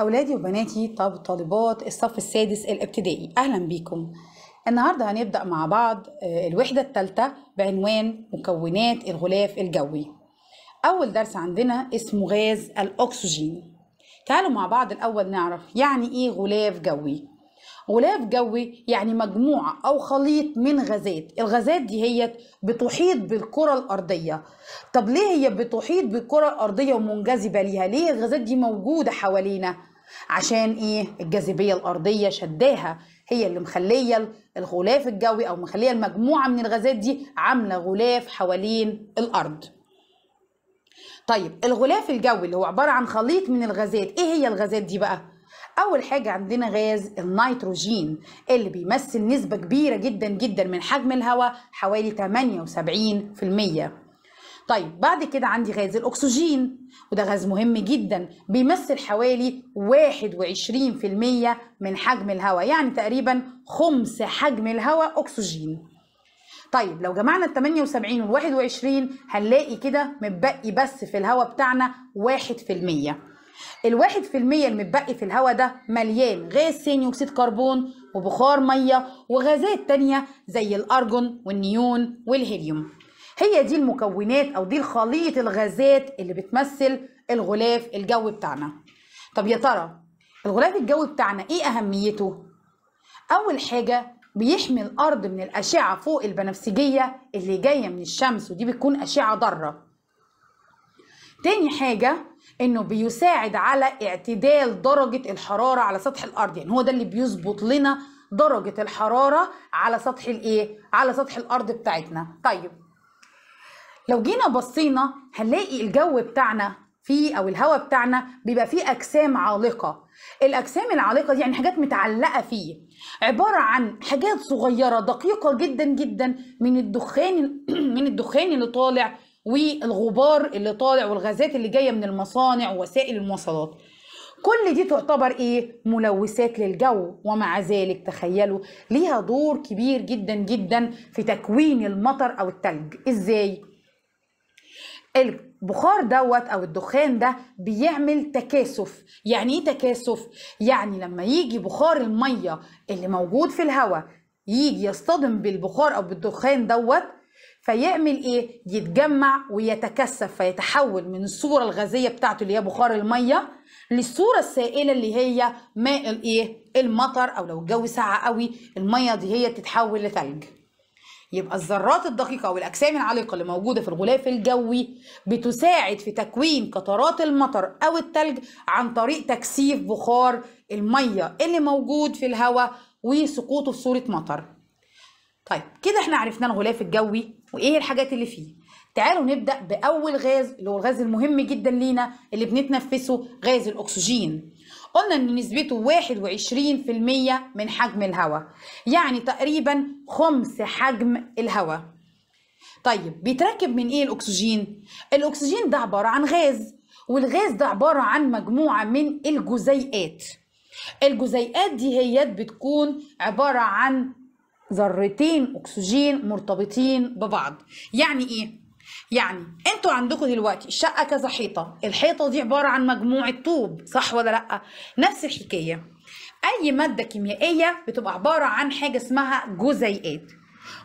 أولادي وبناتي طب طالبات الصف السادس الابتدائي أهلا بيكم النهاردة هنبدأ مع بعض آه، الوحدة الثالثة بعنوان مكونات الغلاف الجوي أول درس عندنا اسمه غاز الأكسجين تعالوا مع بعض الأول نعرف يعني إيه غلاف جوي غلاف جوي يعني مجموعة أو خليط من غازات الغازات دي هي بتحيط بالكرة الأرضية طب ليه هي بتحيط بالكرة الأرضية ومنجذبة ليها ليه الغازات دي موجودة حوالينا عشان ايه الجاذبيه الارضيه شداها هي اللي مخليه الغلاف الجوي او مخليه المجموعه من الغازات دي عامله غلاف حوالين الارض طيب الغلاف الجوي اللي هو عباره عن خليط من الغازات ايه هي الغازات دي بقى اول حاجه عندنا غاز النيتروجين اللي بيمثل نسبه كبيره جدا جدا من حجم الهواء حوالي 78% طيب بعد كده عندي غاز الأكسجين وده غاز مهم جدا بيمثل حوالي 21% من حجم الهواء يعني تقريبا خمس حجم الهواء أكسجين طيب لو جمعنا ال 78 وال 21 هنلاقي كده متبقي بس في الهواء بتاعنا 1% الواحد في المية المتبقي في الهواء ده مليان غاز ثاني أكسيد كربون وبخار مية وغازات تانية زي الأرجون والنيون والهيليوم هي دي المكونات او دي الخليط الغازات اللي بتمثل الغلاف الجوي بتاعنا طب يا ترى الغلاف الجوي بتاعنا ايه اهميته اول حاجه بيحمي الارض من الاشعه فوق البنفسجيه اللي جايه من الشمس ودي بتكون اشعه ضاره تاني حاجه انه بيساعد على اعتدال درجه الحراره على سطح الارض يعني هو ده اللي بيظبط لنا درجه الحراره على سطح الايه على سطح الارض بتاعتنا طيب لو جينا بصينا هنلاقي الجو بتاعنا فيه او الهواء بتاعنا بيبقى فيه اجسام عالقه الاجسام العالقه دي يعني حاجات متعلقه فيه عباره عن حاجات صغيره دقيقه جدا جدا من الدخان من الدخان اللي طالع والغبار اللي طالع والغازات اللي جايه من المصانع ووسائل المواصلات كل دي تعتبر ايه ملوثات للجو ومع ذلك تخيلوا ليها دور كبير جدا جدا في تكوين المطر او التلج ازاي البخار دوت او الدخان ده بيعمل تكاثف يعني ايه تكاثف يعني لما يجي بخار الميه اللي موجود في الهواء يجي يصطدم بالبخار او بالدخان دوت فيعمل ايه يتجمع ويتكثف فيتحول من الصوره الغازيه بتاعته اللي هي بخار الميه للصوره السائله اللي هي ماء الايه المطر او لو الجو ساقع قوي الميه دي هي تتحول لثلج يبقى الذرات الدقيقة أو الأجسام العالقه اللي موجودة في الغلاف الجوي بتساعد في تكوين قطرات المطر أو التلج عن طريق تكثيف بخار المية اللي موجود في الهواء وسقوطه في صورة مطر طيب كده احنا عرفنا الغلاف الجوي وإيه الحاجات اللي فيه تعالوا نبدأ بأول غاز اللي هو الغاز المهم جدا لينا اللي بنتنفسه غاز الأكسجين قلنا إن نسبته 21% من حجم الهواء يعني تقريبا خمس حجم الهواء طيب بيتركب من إيه الأكسجين؟ الأكسجين ده عبارة عن غاز والغاز ده عبارة عن مجموعة من الجزيئات الجزيئات دي هي بتكون عبارة عن ذرتين أكسجين مرتبطين ببعض يعني إيه؟ يعني انتوا عندكم دلوقتي الشقه كذا حيطه الحيطه دي عباره عن مجموعه طوب صح ولا لا نفس الحكايه اي ماده كيميائيه بتبقى عباره عن حاجه اسمها جزيئات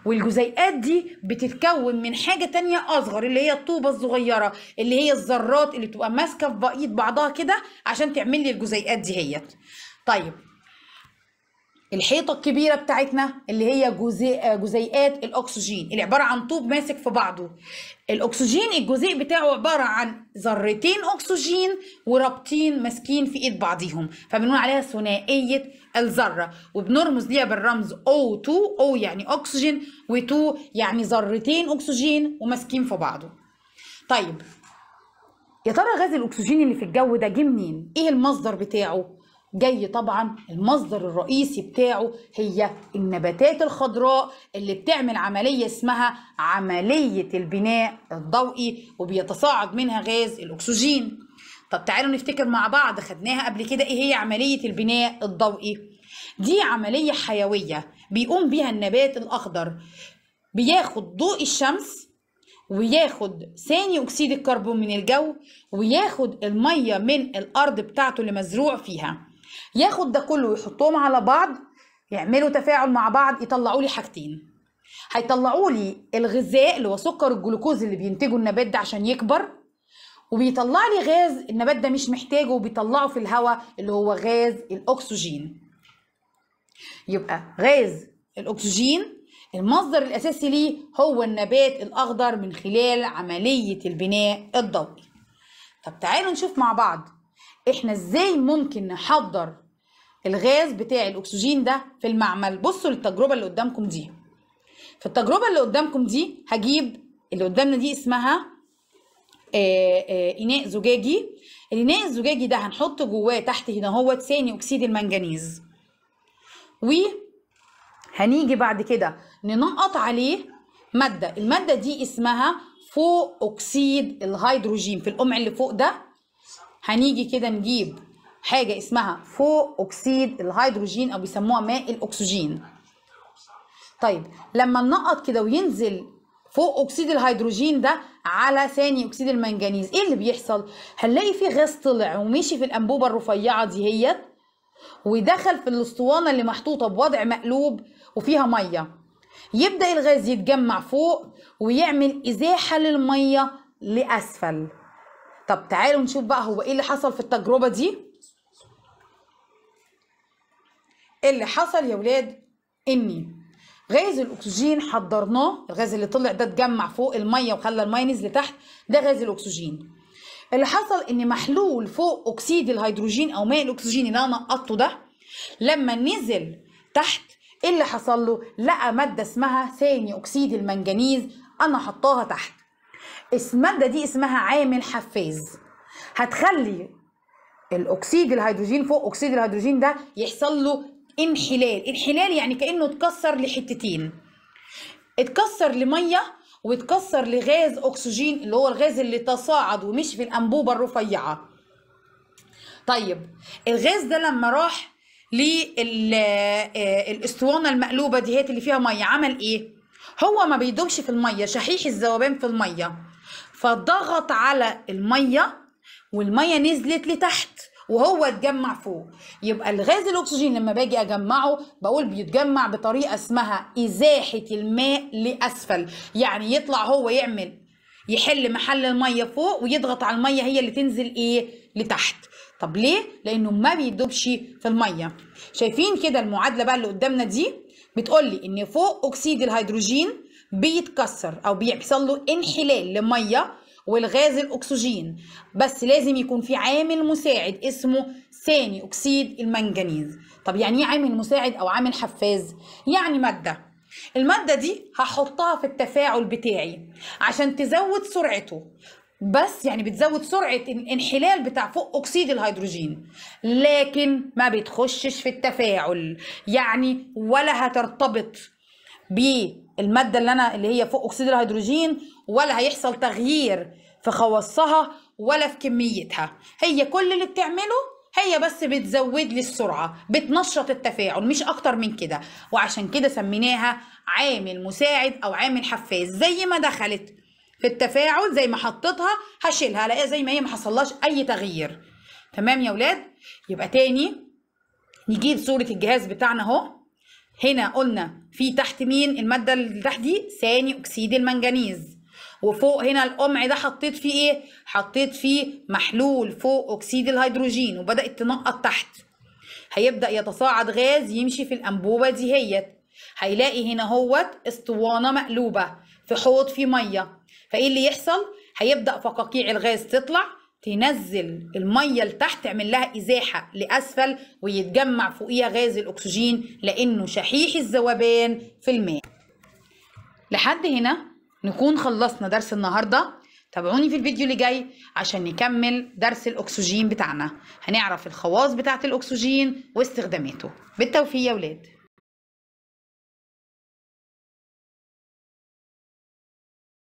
والجزيئات دي بتتكون من حاجة تانية أصغر اللي هي الطوبة الصغيرة اللي هي الذرات اللي بتبقى ماسكة في بقية بعضها كده عشان تعمل لي الجزيئات دي هيت طيب الحيطه الكبيره بتاعتنا اللي هي جزيء آه، جزيئات الاكسجين اللي عباره عن طوب ماسك في بعضه الاكسجين الجزيء بتاعه عباره عن ذرتين اكسجين ورابطين ماسكين في ايد بعضيهم فبنقول عليها ثنائيه الذره وبنرمز ليها بالرمز O2 O يعني اكسجين و2 يعني ذرتين اكسجين وماسكين في بعضه طيب يا ترى غاز الاكسجين اللي في الجو ده جه منين ايه المصدر بتاعه جاي طبعا المصدر الرئيسي بتاعه هي النباتات الخضراء اللي بتعمل عملية اسمها عملية البناء الضوئي وبيتصاعد منها غاز الأكسجين طب تعالوا نفتكر مع بعض خدناها قبل كده ايه هي عملية البناء الضوئي دي عملية حيوية بيقوم بيها النبات الأخضر بياخد ضوء الشمس وياخد ثاني أكسيد الكربون من الجو وياخد المية من الأرض بتاعته اللي مزروع فيها ياخد ده كله ويحطهم على بعض يعملوا تفاعل مع بعض يطلعوا لي حاجتين هيطلعوا لي الغذاء اللي هو سكر الجلوكوز اللي بينتجه النبات ده عشان يكبر وبيطلع لي غاز النبات ده مش محتاجه وبيطلعه في الهواء اللي هو غاز الاكسجين يبقى غاز الاكسجين المصدر الاساسي ليه هو النبات الاخضر من خلال عمليه البناء الضوئي طب تعالوا نشوف مع بعض احنا ازاي ممكن نحضر الغاز بتاع الاكسجين ده في المعمل بصوا للتجربه اللي قدامكم دي في التجربه اللي قدامكم دي هجيب اللي قدامنا دي اسمها آآ آه، آآ آه، اناء زجاجي الاناء الزجاجي ده هنحط جواه تحت هنا هو ثاني اكسيد المنجنيز وهنيجي بعد كده ننقط عليه ماده الماده دي اسمها فوق اكسيد الهيدروجين في القمع اللي فوق ده هنيجي كده نجيب حاجه اسمها فوق اكسيد الهيدروجين او بيسموها ماء الاكسجين طيب لما ننقط كده وينزل فوق اكسيد الهيدروجين ده على ثاني اكسيد المنجنيز ايه اللي بيحصل هنلاقي في غاز طلع ومشي في الانبوبه الرفيعه دي هي ودخل في الاسطوانه اللي محطوطه بوضع مقلوب وفيها ميه يبدا الغاز يتجمع فوق ويعمل ازاحه للميه لاسفل طب تعالوا نشوف بقى هو ايه اللي حصل في التجربه دي اللي حصل يا ولاد إني غاز الأكسجين حضرناه الغاز اللي طلع ده اتجمع فوق المية وخلى المية نزل تحت ده غاز الأكسجين اللي حصل إن محلول فوق أكسيد الهيدروجين أو ماء الأكسجين اللي أنا نقطته ده لما نزل تحت ايه اللي حصل له لقى ماده اسمها ثاني اكسيد المنجنيز انا حطاها تحت الماده دي اسمها عامل حفاز هتخلي الاكسيد الهيدروجين فوق اكسيد الهيدروجين ده يحصل له انحلال انحلال يعني كأنه اتكسر لحتتين اتكسر لمية واتكسر لغاز أكسجين اللي هو الغاز اللي تصاعد ومشي في الأنبوبة الرفيعة طيب الغاز ده لما راح للاسطوانه آه، المقلوبه دي هات اللي فيها ميه عمل ايه هو ما بيدوبش في الميه شحيح الذوبان في الميه فضغط على الميه والميه نزلت لتحت وهو اتجمع فوق يبقى الغاز الاكسجين لما باجي اجمعه بقول بيتجمع بطريقه اسمها ازاحه الماء لاسفل يعني يطلع هو يعمل يحل محل الميه فوق ويضغط على الميه هي اللي تنزل ايه لتحت طب ليه لانه ما بيدوبش في الميه شايفين كده المعادله بقى اللي قدامنا دي بتقول لي ان فوق اكسيد الهيدروجين بيتكسر او بيحصل له انحلال لميه والغاز الاكسجين بس لازم يكون في عامل مساعد اسمه ثاني اكسيد المنجنيز طب يعني ايه عامل مساعد او عامل حفاز يعني ماده المادة دي هحطها في التفاعل بتاعي عشان تزود سرعته بس يعني بتزود سرعة الانحلال بتاع فوق أكسيد الهيدروجين لكن ما بتخشش في التفاعل يعني ولا هترتبط بيه الماده اللي انا اللي هي فوق اكسيد الهيدروجين ولا هيحصل تغيير في خواصها ولا في كميتها هي كل اللي بتعمله هي بس بتزود لي السرعه بتنشط التفاعل مش اكتر من كده وعشان كده سميناها عامل مساعد او عامل حفاز زي ما دخلت في التفاعل زي ما حطيتها هشيلها الاقيها زي ما هي ما حصلهاش اي تغيير تمام يا ولاد يبقى تاني نجيب صوره الجهاز بتاعنا اهو هنا قلنا في تحت مين الماده اللي تحت دي ثاني اكسيد المنجنيز وفوق هنا القمع ده حطيت فيه ايه حطيت فيه محلول فوق اكسيد الهيدروجين وبدات تنقط تحت هيبدا يتصاعد غاز يمشي في الانبوبه دي هيت هيلاقي هنا هوت اسطوانه مقلوبه في حوض فيه ميه فايه اللي يحصل هيبدا فقاقيع الغاز تطلع تنزل الميه لتحت تعمل لها ازاحه لاسفل ويتجمع فوقيها غاز الاكسجين لانه شحيح الذوبان في الماء لحد هنا نكون خلصنا درس النهارده تابعوني في الفيديو اللي جاي عشان نكمل درس الاكسجين بتاعنا هنعرف الخواص بتاعه الاكسجين واستخداماته بالتوفيق يا ولاد